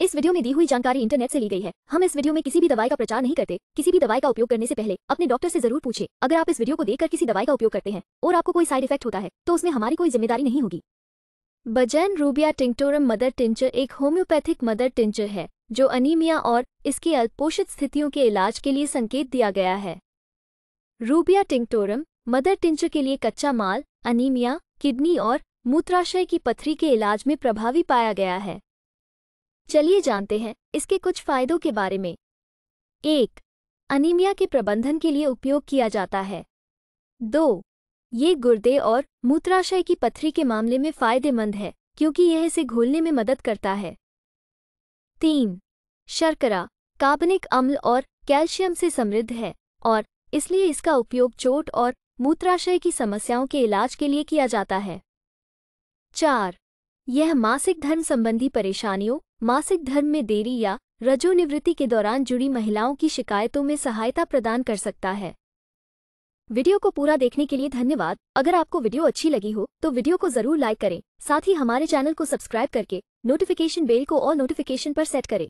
इस वीडियो में दी हुई जानकारी इंटरनेट से ली गई है हम इस वीडियो में किसी भी दवाई का प्रचार नहीं करते किसी भी दवाई का उपयोग करने से पहले अपने डॉक्टर से जरूर पूछे अगर आप इस वीडियो को देखकर किसी दवाई का उपयोग करते हैं और आपको कोई साइड इफेक्ट होता है तो उसमें हमारी कोई जिम्मेदारी नहीं होगी बजैन रूबिया टिंक्टोरम मदर टिंचर एक होम्योपैथिक मदर टिंचर है जो अनीमिया और इसकी अल्पोषित स्थितियों के इलाज के लिए संकेत दिया गया है रूबिया टिंक्टोरम मदर टिंचर के लिए कच्चा माल अनीमिया किडनी और मूत्राशय की पथरी के इलाज में प्रभावी पाया गया है चलिए जानते हैं इसके कुछ फायदों के बारे में एक अनीमिया के प्रबंधन के लिए उपयोग किया जाता है दो ये गुर्दे और मूत्राशय की पथरी के मामले में फायदेमंद है क्योंकि यह इसे घोलने में मदद करता है तीन शर्करा कार्बनिक अम्ल और कैल्शियम से समृद्ध है और इसलिए इसका उपयोग चोट और मूत्राशय की समस्याओं के इलाज के लिए किया जाता है चार यह मासिक धर्म संबंधी परेशानियों मासिक धर्म में देरी या रजोनिवृत्ति के दौरान जुड़ी महिलाओं की शिकायतों में सहायता प्रदान कर सकता है वीडियो को पूरा देखने के लिए धन्यवाद अगर आपको वीडियो अच्छी लगी हो तो वीडियो को जरूर लाइक करें साथ ही हमारे चैनल को सब्सक्राइब करके नोटिफिकेशन बेल को और नोटिफिकेशन पर सेट करें